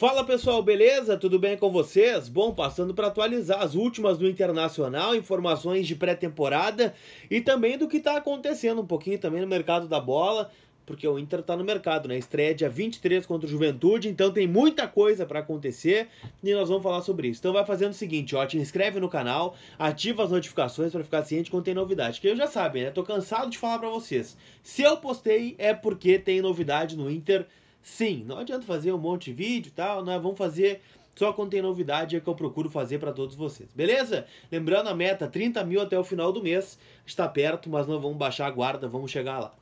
Fala pessoal, beleza? Tudo bem com vocês? Bom, passando para atualizar as últimas do Internacional, informações de pré-temporada e também do que está acontecendo um pouquinho também no mercado da bola, porque o Inter está no mercado, né? Estreia dia 23 contra o Juventude, então tem muita coisa para acontecer e nós vamos falar sobre isso. Então vai fazendo o seguinte, ó, te inscreve no canal, ativa as notificações para ficar ciente quando tem novidade, que eu já sabem, né? Tô cansado de falar para vocês. Se eu postei é porque tem novidade no Inter Sim, não adianta fazer um monte de vídeo e tal, né? Vamos fazer só quando tem novidade é que eu procuro fazer para todos vocês, beleza? Lembrando a meta, 30 mil até o final do mês. Está perto, mas nós vamos baixar a guarda, vamos chegar lá.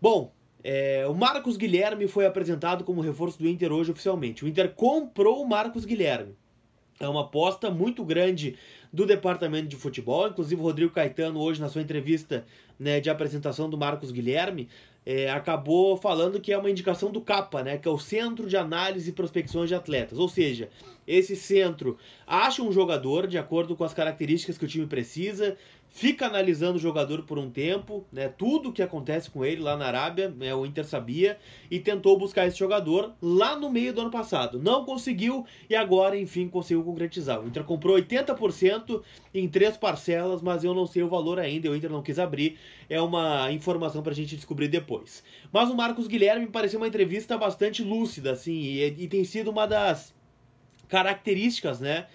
Bom, é, o Marcos Guilherme foi apresentado como reforço do Inter hoje oficialmente. O Inter comprou o Marcos Guilherme. É uma aposta muito grande do departamento de futebol. Inclusive, o Rodrigo Caetano, hoje, na sua entrevista né, de apresentação do Marcos Guilherme, é, acabou falando que é uma indicação do CAPA, né, que é o Centro de Análise e Prospecções de Atletas. Ou seja, esse centro acha um jogador de acordo com as características que o time precisa, fica analisando o jogador por um tempo, né, tudo o que acontece com ele lá na Arábia, né, o Inter sabia, e tentou buscar esse jogador lá no meio do ano passado. Não conseguiu e agora, enfim, conseguiu concretizar. O Inter comprou 80% em três parcelas, mas eu não sei o valor ainda, o Inter não quis abrir. É uma informação para a gente descobrir depois depois. Mas o Marcos Guilherme pareceu uma entrevista bastante lúcida, assim, e, e tem sido uma das características, né?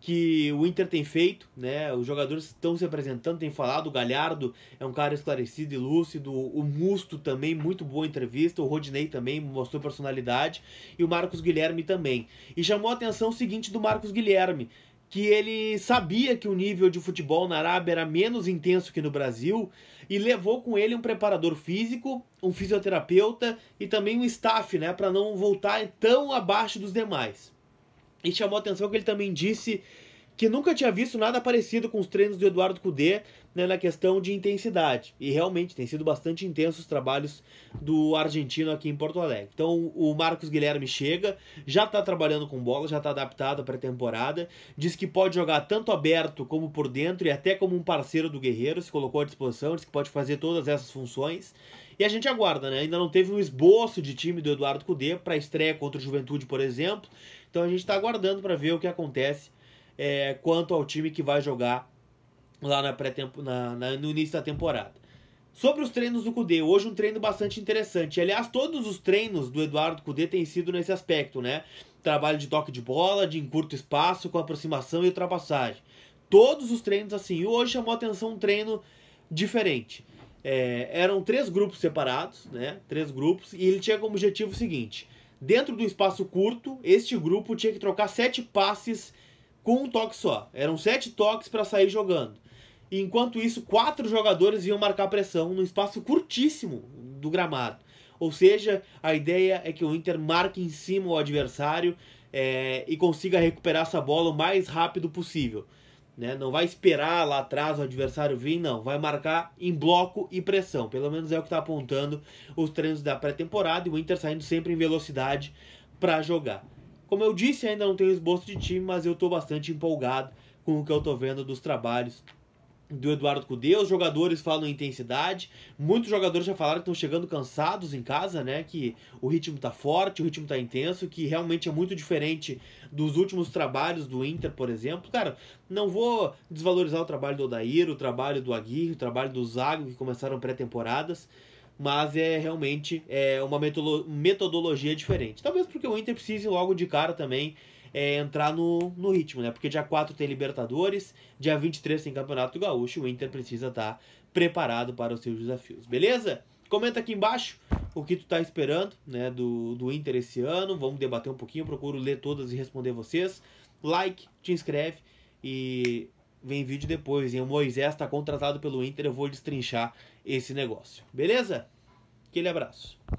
que o Inter tem feito, né? Os jogadores estão se apresentando, tem falado, o Galhardo é um cara esclarecido e lúcido, o Musto também, muito boa entrevista, o Rodinei também mostrou personalidade, e o Marcos Guilherme também. E chamou a atenção o seguinte do Marcos Guilherme, que ele sabia que o nível de futebol na Arábia era menos intenso que no Brasil e levou com ele um preparador físico, um fisioterapeuta e também um staff, né, para não voltar tão abaixo dos demais. E chamou a atenção que ele também disse que nunca tinha visto nada parecido com os treinos do Eduardo Cudê né, na questão de intensidade. E realmente tem sido bastante intensos os trabalhos do argentino aqui em Porto Alegre. Então o Marcos Guilherme chega, já está trabalhando com bola, já está adaptado à pré-temporada, diz que pode jogar tanto aberto como por dentro e até como um parceiro do Guerreiro, se colocou à disposição, diz que pode fazer todas essas funções. E a gente aguarda, né? Ainda não teve um esboço de time do Eduardo Cudê para estreia contra o Juventude, por exemplo. Então a gente está aguardando para ver o que acontece é, quanto ao time que vai jogar lá na pré na, na, no início da temporada. Sobre os treinos do Cudê, hoje um treino bastante interessante. Aliás, todos os treinos do Eduardo Cudê têm sido nesse aspecto, né? Trabalho de toque de bola, de curto espaço, com aproximação e ultrapassagem. Todos os treinos assim. E hoje chamou a atenção um treino diferente. É, eram três grupos separados, né? Três grupos, e ele tinha como objetivo o seguinte: dentro do espaço curto, este grupo tinha que trocar sete passes com um toque só. Eram sete toques para sair jogando. E enquanto isso, quatro jogadores iam marcar pressão no espaço curtíssimo do gramado. Ou seja, a ideia é que o Inter marque em cima o adversário é, e consiga recuperar essa bola o mais rápido possível. Né? Não vai esperar lá atrás o adversário vir, não. Vai marcar em bloco e pressão. Pelo menos é o que está apontando os treinos da pré-temporada e o Inter saindo sempre em velocidade para jogar. Como eu disse, ainda não tenho esboço de time, mas eu estou bastante empolgado com o que eu estou vendo dos trabalhos do Eduardo Cudê, os jogadores falam em intensidade, muitos jogadores já falaram que estão chegando cansados em casa, né, que o ritmo está forte, o ritmo está intenso, que realmente é muito diferente dos últimos trabalhos do Inter, por exemplo. Cara, não vou desvalorizar o trabalho do Odair, o trabalho do Aguirre, o trabalho do Zago, que começaram pré-temporadas, mas é realmente é uma metodologia diferente. Talvez porque o Inter precise logo de cara também é, entrar no, no ritmo, né? Porque dia 4 tem Libertadores, dia 23 tem Campeonato Gaúcho, o Inter precisa estar tá preparado para os seus desafios, beleza? Comenta aqui embaixo o que tu tá esperando, né, do, do Inter esse ano. Vamos debater um pouquinho, procuro ler todas e responder vocês. Like, te inscreve e vem vídeo depois, hein? O Moisés está contratado pelo Inter, eu vou destrinchar esse negócio. Beleza? Aquele abraço.